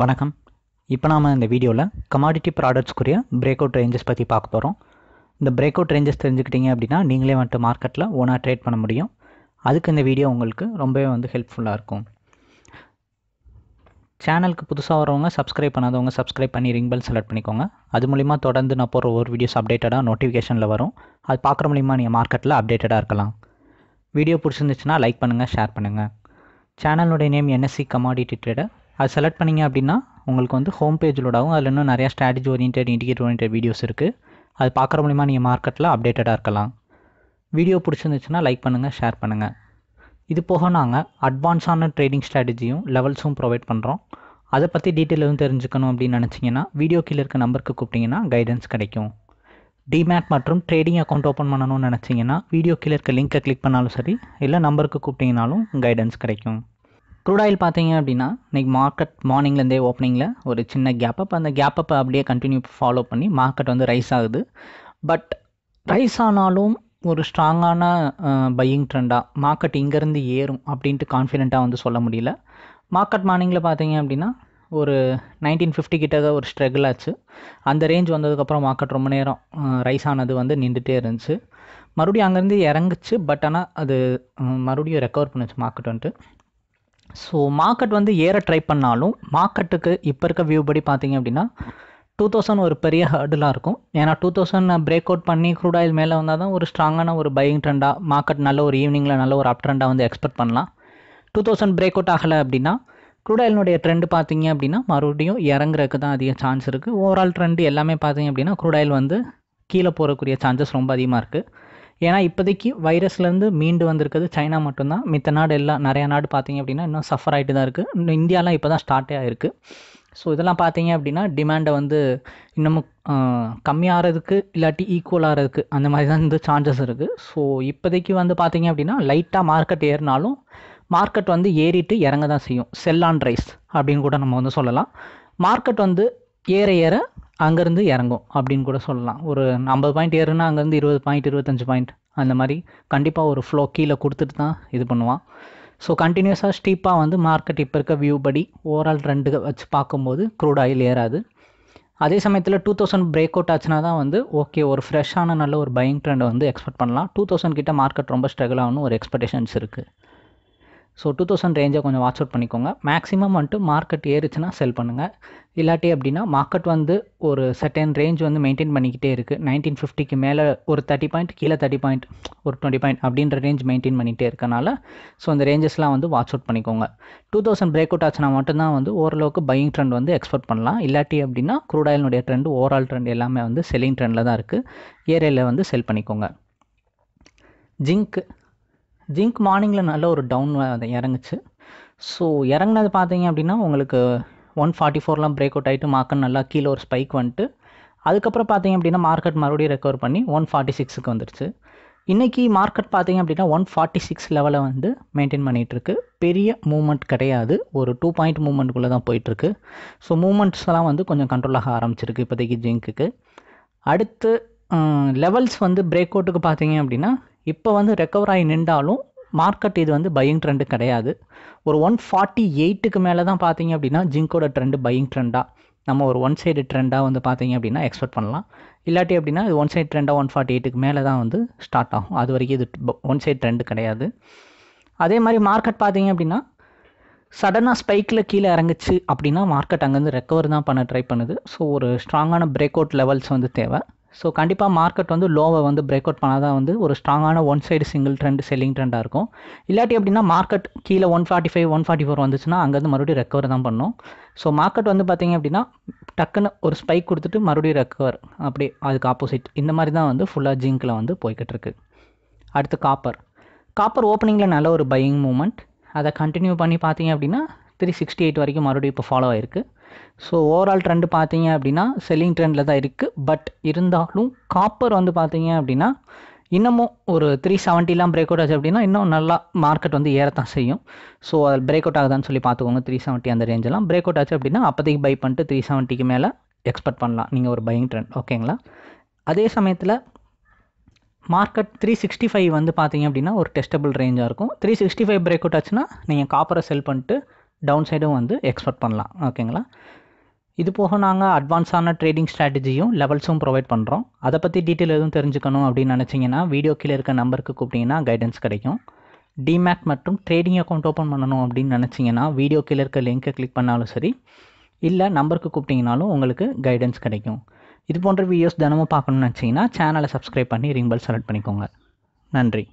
வணக்கம் இப்போ நாம் இந்த வீடியோவில் கமாடிட்டி ப்ராடக்ட்ஸ்க்குரிய பிரேக் அவுட் ரேஞ்சஸ் பற்றி பார்க்க போகிறோம் இந்த பிரேக் அவுட் ரேஞ்சஸ் தெரிஞ்சுக்கிட்டீங்க அப்படின்னா நீங்களே வந்துட்டு மார்க்கெட்டில் ஓனாக ட்ரேட் பண்ண முடியும் அதுக்கு இந்த வீடியோ உங்களுக்கு ரொம்பவே வந்து ஹெல்ப்ஃபுல்லாக இருக்கும் சேனலுக்கு புதுசாக வரவங்க சப்ஸ்கிரைப் பண்ணாதவங்க சப்ஸ்கிரைப் பண்ணி ரிங் பெல் செலக்ட் பண்ணிக்கோங்க அது மூலிமா தொடர்ந்து நான் போகிற ஒவ்வொரு வீடியோஸ் அப்டேட்டடாக நோட்டிஃபிகேஷனில் வரும் அது பார்க்குற மூலிமா நீங்கள் மார்க்கெட்டில் அப்டேட்டடாக இருக்கலாம் வீடியோ பிடிச்சிருந்துச்சுன்னா லைக் பண்ணுங்கள் ஷேர் பண்ணுங்கள் சேனலுடைய நேம் என்எஸ்சி கமாடிட்டி ட்ரேடர் அது செலக்ட் பண்ணிங்க அப்படின்னா உங்களுக்கு வந்து ஹோம் பேஜிலோடவும் அதில் இன்னும் நிறையா strategy orient indicate orient videos இருக்குது அது பார்க்குற மூலிமா நீங்கள் மார்க்கெட்டில் அப்டேட்டடாக இருக்கலாம் வீடியோ பிடிச்சிருந்துச்சுன்னா லைக் பண்ணுங்கள் ஷேர் பண்ணுங்கள் இது போக நாங்கள் அட்வான்ஸான ட்ரேடிங் ஸ்ட்ராட்டஜியும் லெவல்ஸும் ப்ரொவைட் பண்ணுறோம் அதை பற்றி டீட்டெயில் எதுவும் தெரிஞ்சுக்கணும் அப்படின்னு நினச்சிங்கன்னா வீடியோ கீழே இருக்க நம்பருக்கு கூப்பிட்டிங்கன்னா கைடன்ஸ் கிடைக்கும் டிமேட் மற்றும் ட்ரேடிங் அக்கௌண்ட் ஓப்பன் பண்ணணும்னு நினச்சிங்கன்னா வீடியோ கீழே இருக்க லிங்க்கை கிளிக் பண்ணாலும் சரி இல்லை நம்பருக்கு கூப்பிட்டிங்கனாலும் கைடன்ஸ் கிடைக்கும் க்ரூட் ஆயில் பார்த்தீங்க அப்படின்னா இன்றைக்கி மார்க்கெட் மார்னிங்லேருந்தே ஓப்பனிங்கில் ஒரு சின்ன கேப் அப் அந்த கேப் அப்பை அப்படியே கண்டினியூ ஃபாலோ பண்ணி மார்க்கெட் வந்து ரைஸ் ஆகுது பட் ரைஸ் ஆனாலும் ஒரு ஸ்ட்ராங்கான பையிங் ட்ரெண்டாக மார்க்கெட் இங்கேருந்து ஏறும் அப்படின்ட்டு கான்ஃபிடெண்ட்டாக வந்து சொல்ல முடியல மார்க்கெட் மார்னிங்கில் பார்த்தீங்க அப்படின்னா ஒரு நைன்டீன் ஃபிஃப்டி கிட்ட ஒரு ஸ்ட்ரகிள் ஆச்சு அந்த ரேஞ்ச் வந்ததுக்கப்புறம் மார்க்கெட் ரொம்ப நேரம் ரைஸ் ஆனது வந்து நின்றுட்டே இருந்துச்சு மறுபடியும் அங்கேருந்து இறங்குச்சு பட் ஆனால் அது மறுபடியும் ரெக்கவர் பண்ணுச்சு மார்க்கெட் வந்துட்டு ஸோ மார்க்கெட் வந்து ஏற ட்ரை பண்ணாலும் மார்க்கெட்டுக்கு இப்போ இருக்க வியூ படி பார்த்தீங்க அப்படின்னா டூ தௌசண்ட் ஒரு பெரிய ஹர்டிலாக இருக்கும் ஏன்னா டூ தௌசண்ட் பிரேக் அவுட் பண்ணி க்ரூட் ஆயில் மேலே வந்தால் தான் ஒரு ஸ்ட்ராங்கான ஒரு பையிங் ட்ரெண்டாக மார்க்கெட் நல்ல ஒரு ஈவினிங்கில் நல்ல ஒரு அப் ட்ரெண்டாக வந்து எக்ஸ்பெக்ட் பண்ணலாம் டூ தௌசண்ட் பிரேக் அவுட் ஆகலை அப்படின்னா க்ரூட் ஆயிலினுடைய ட்ரெண்டு பார்த்தீங்க அப்படின்னா மறுபடியும் இறங்குறதுக்கு தான் அதிக சான்ஸ் இருக்குது ஓவரால் ட்ரெண்டு எல்லாமே பார்த்தீங்க அப்படின்னா க்ரூட் ஆயில் வந்து கீழே போகக்கூடிய சான்சஸ் ரொம்ப அதிகமாக இருக்குது ஏன்னா இப்போதைக்கு வைரஸ்லேருந்து மீண்டு வந்திருக்கிறது சைனா மட்டும்தான் மித்த நாடு எல்லாம் நிறையா நாடு பார்த்தீங்க அப்படின்னா இன்னும் சஃபர் ஆகிட்டு தான் இருக்குது இன்னும் இந்தியாலாம் இப்போ தான் ஸ்டார்டே ஆகிருக்கு ஸோ இதெல்லாம் பார்த்தீங்க அப்படின்னா டிமாண்டை வந்து இன்னமும் கம்மியாகிறதுக்கு இல்லாட்டி ஈக்குவல் ஆகிறதுக்கு அந்த மாதிரி தான் வந்து சான்சஸ் இருக்குது ஸோ இப்போதைக்கு வந்து பார்த்தீங்க அப்படின்னா லைட்டாக மார்க்கெட் ஏறினாலும் மார்க்கெட் வந்து ஏறிட்டு இறங்க தான் செய்யும் செல் ஆன் ரைஸ் அப்படின்னு கூட நம்ம வந்து சொல்லலாம் மார்க்கெட் வந்து ஏற ஏற அங்கேருந்து இறங்கும் அப்படின்னு கூட சொல்லலாம் ஒரு ஐம்பது பாயிண்ட் ஏறுனா அங்கேருந்து இருபது பாயிண்ட் இருபத்தஞ்சி பாயிண்ட் அந்த மாதிரி கண்டிப்பாக ஒரு ஃப்ளோ கீழே கொடுத்துட்டு தான் இது பண்ணுவான் ஸோ கண்டினியூஸாக ஸ்டீப்பாக வந்து மார்க்கெட் இப்போ இருக்க வியூ படி ஓவரால் ட்ரெண்டு வச்சு பார்க்கும்போது க்ரூட் ஆயில் ஏறாது அதே சமயத்தில் டூ தௌசண்ட் பிரேக் அவுட் ஆச்சுன்னா தான் வந்து ஓகே ஒரு ஃப்ரெஷ்ஷான நல்ல ஒரு பையிங் ட்ரெண்டை வந்து எக்ஸ்பெக்ட் பண்ணலாம் டூ தௌசண்ட் கிட்ட மார்க்கெட் ரொம்ப ஸ்ட்ரகிள் ஆகணும் ஒரு எக்ஸ்பெக்டேஷன்ஸ் இருக்குது ஸோ டூ தௌசண்ட் ரேஞ்சை கொஞ்சம் வாட்ச் அவுட் பண்ணிக்கோங்க மேக்ஸிமம் வந்துட்டு மார்க்கெட் ஏறுச்சுன்னா செல் பண்ணுங்கள் இல்லாட்டி அப்படின்னா மார்க்கெட் வந்து ஒரு செட்டன் ரேஞ்ச் வந்து மெயின்டைன் பண்ணிக்கிட்டே இருக்குது நைன்டீன் ஃபிஃப்டிக்கு மேலே ஒரு தேர்ட்டி பாயிண்ட் கீழே தேர்ட்டி பாயிண்ட் ஒரு டுவெண்ட்டி பாயிண்ட் அப்படின்ற ரேஞ்ச் மெயின்டைன் பண்ணிகிட்டே இருக்கனால ஸோ அந்த ரேஞ்சஸ்லாம் வந்து வாட்ச் அவுட் பண்ணிக்கோங்க டூ தௌசண்ட் பிரேக் அவுட் ஆச்சுன்னா மட்டும்தான் வந்து ஓரளவுக்கு பையிங் ட்ரெண்ட் வந்து எக்ஸ்பெக்ட் பண்ணலாம் இல்லாட்டி அப்படின்னா குரூடாயினுடைய ட்ரெண்ட் ஓவரால் ட்ரெண்ட் எல்லாமே வந்து செல்லிங் ட்ரெண்டில் தான் இருக்குது ஏரியாவில் வந்து செல் பண்ணிக்கோங்க ஜிங்க் ஜிங்க் மார்னிங்கில் நல்ல ஒரு டவுன் அதை இறங்குச்சு ஸோ இறங்கினது பார்த்தீங்க அப்படின்னா உங்களுக்கு ஒன் ஃபார்ட்டி ஃபோர்லாம் பிரேக் அவுட் ஆகிட்டு மார்க்கன் நல்லா கீழே ஒரு ஸ்பைக் வந்துட்டு அதுக்கப்புறம் பார்த்தீங்க அப்படின்னா மார்க்கெட் மறுபடியும் ரெக்கவர் பண்ணி ஒன் ஃபார்ட்டி சிக்ஸுக்கு வந்துருச்சு இன்றைக்கி மார்க்கெட் பார்த்தீங்க அப்படின்னா ஒன் ஃபார்ட்டி சிக்ஸ் லெவலை வந்து மெயின்டைன் பண்ணிகிட்ருக்கு பெரிய மூமெண்ட் கிடையாது ஒரு டூ பாயிண்ட் மூமெண்ட்டுக்குள்ளே தான் போயிட்டுருக்கு ஸோ மூமெண்ட்ஸ்லாம் வந்து கொஞ்சம் கண்ட்ரோல் ஆக ஆரம்பிச்சிருக்கு இப்போதைக்கு ஜிங்க்குக்கு அடுத்து லெவல்ஸ் வந்து பிரேக் அவுட்டுக்கு பார்த்தீங்க அப்படின்னா இப்போ வந்து ரெக்கவர் ஆகி நின்றாலும் மார்க்கெட் இது வந்து பையிங் ட்ரெண்டு கிடையாது ஒரு ஒன் ஃபார்ட்டி எயிட்டுக்கு மேலே தான் பார்த்தீங்க அப்படின்னா ஜிங்கோட ட்ரெண்டு பையிங் ட்ரெண்டாக நம்ம ஒரு ஒன் சைடு ட்ரெண்டாக வந்து பார்த்தீங்க அப்படின்னா எக்ஸ்பெக்ட் பண்ணலாம் இல்லாட்டி அப்படின்னா இது ஒன் சைடு ட்ரெண்டாக ஒன் ஃபார்ட்டி எயிட்டுக்கு மேலே தான் வந்து ஸ்டார்ட் ஆகும் அது வரைக்கும் இது ஒன் சைடு ட்ரெண்டு கிடையாது அதே மாதிரி மார்க்கெட் பார்த்தீங்க அப்படின்னா சடனாக ஸ்பைக்கில் கீழே இறங்குச்சு அப்படின்னா மார்க்கெட் அங்கேருந்து ரெக்கவர் தான் பண்ண ட்ரை பண்ணுது ஸோ ஒரு ஸ்ட்ராங்கான பிரேக் அவுட் லெவல்ஸ் வந்து தேவை ஸோ கண்டிப்பாக மார்க்கெட் வந்து லோவை வந்து பிரேக் அவுட் பண்ணால் தான் வந்து ஒரு ஸ்ட்ராங்கான one side single trend selling ட்ரெண்டாக இருக்கும் இல்லாட்டி அப்படின்னா மார்க்கெட் கீழே one forty five one forty four வந்துச்சுன்னா அங்கேருந்து மறுபடியும் ரெக்கவர் தான் பண்ணும் ஸோ மார்க்கெட் வந்து பார்த்திங்க அப்படின்னா டக்குன்னு ஒரு ஸ்பைக் கொடுத்துட்டு மறுபடியும் ரெக்கவர் அப்படி அதுக்கு ஆப்போசிட் இந்த மாதிரி தான் வந்து ஃபுல்லாக ஜிங்கில் வந்து போய்கிட்டு இருக்கு அடுத்து காப்பர் காப்பர் ஓப்பனிங்கில் நல்ல ஒரு பையிங் மூமெண்ட் அதை கண்டினியூ பண்ணி பார்த்தீங்க அப்படின்னா த்ரீ சிக்ஸ்டி எயிட் வரைக்கும் மறுபடியும் இப்போ ஃபாலோ ஆயிருக்கு ஸோ ஓவரால் ட்ரெண்டு பார்த்தீங்க அப்படின்னா செல்லிங் ட்ரெண்டில் தான் இருக்குது பட் இருந்தாலும் காப்பர் வந்து பார்த்தீங்க அப்படின்னா இன்னமும் ஒரு த்ரீ செவன்ட்டிலாம் பிரேக் அவுட் ஆச்சு அப்படின்னா இன்னும் நல்லா மார்க்கெட் வந்து ஏறத்தான் செய்யும் ஸோ அது பிரேக் அவுட் ஆகுதான்னு சொல்லி பார்த்துக்கோங்க த்ரீ செவன்ட்டி அந்த ரேஞ்செல்லாம் பிரேக் அவுட் ஆச்சு அப்படின்னா அப்போதைக்கு பை பண்ணிட்டு த்ரீ செவன்ட்டிக்கு மேலே எக்ஸ்பெக்ட் பண்ணலாம் நீங்கள் ஒரு பையிங் ட்ரெண்ட் ஓகேங்களா அதே சமயத்தில் மார்க்கெட் த்ரீ சிக்ஸ்டி ஃபைவ் வந்து பார்த்தீங்க அப்படின்னா ஒரு டெஸ்டபிள் ரேஞ்சாக இருக்கும் three sixty five break out ஆச்சுன்னா நீங்கள் காப்பரை செல் பண்ணிட்டு டவுன் சைடும் வந்து எக்ஸ்பெக்ட் பண்ணலாம் ஓகேங்களா இது போக நாங்கள் அட்வான்ஸான ட்ரேடிங் ஸ்ட்ராட்டஜியும் லெவல்ஸும் ப்ரொவைட் பண்ணுறோம் அதை பற்றி டீட்டெயில் எதுவும் தெரிஞ்சுக்கணும் அப்படின்னு நினச்சிங்கன்னா வீடியோ கீழே இருக்க நம்பருக்கு கூப்பிட்டிங்கன்னா கைடன்ஸ் கிடைக்கும் டிமேட் மற்றும் ட்ரேடிங் அக்கௌண்ட் ஓப்பன் பண்ணணும் அப்படின்னு நினச்சிங்கன்னா வீடியோ கீழே இருக்க லிங்க்கை கிளிக் பண்ணாலும் சரி இல்லை நம்பருக்கு கூப்பிட்டிங்கனாலும் உங்களுக்கு கைடன்ஸ் கிடைக்கும் இது போன்ற வீடியோஸ் தினமும் பார்க்கணும்னு நினச்சிங்கன்னா சேனலை சப்ஸ்கிரைப் பண்ணி ரிங்பல் செலக்ட் பண்ணிக்கோங்க நன்றி